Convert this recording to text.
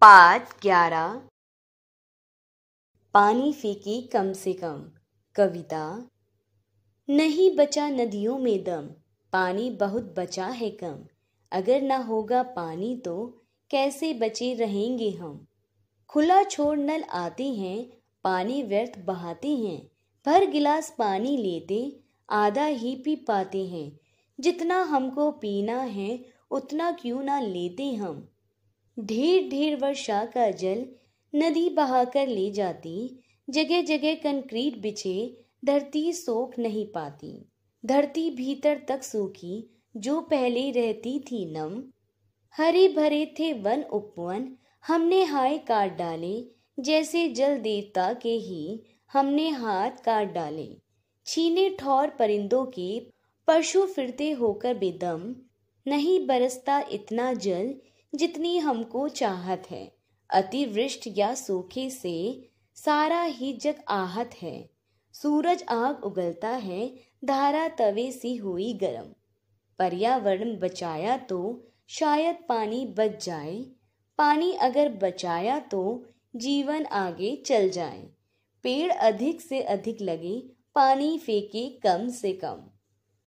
पाँच ग्यारह पानी फीकी कम से कम कविता नहीं बचा नदियों में दम पानी बहुत बचा है कम अगर ना होगा पानी तो कैसे बचे रहेंगे हम खुला छोड़ नल आते हैं पानी व्यर्थ बहाते हैं भर गिलास पानी लेते आधा ही पी पाते हैं जितना हमको पीना है उतना क्यों ना लेते हम ढेर ढेर वर्षा का जल नदी बहाकर ले जाती जगह जगह कंक्रीट बिछे धरती सोख नहीं पाती धरती भीतर तक सूखी जो पहले रहती थी नम हरे भरे थे वन उपवन हमने हाय काट डाले जैसे जल देवता के ही हमने हाथ काट डाले छीने ठौर परिंदों के पशु फिरते होकर बेदम नहीं बरसता इतना जल जितनी हमको चाहत है अतिवृष्ट या सूखे से सारा ही जग आहत है सूरज आग उगलता है धारा तवे सी हुई गरम पर्यावरण बचाया तो शायद पानी बच जाए पानी अगर बचाया तो जीवन आगे चल जाए पेड़ अधिक से अधिक लगे पानी फेंके कम से कम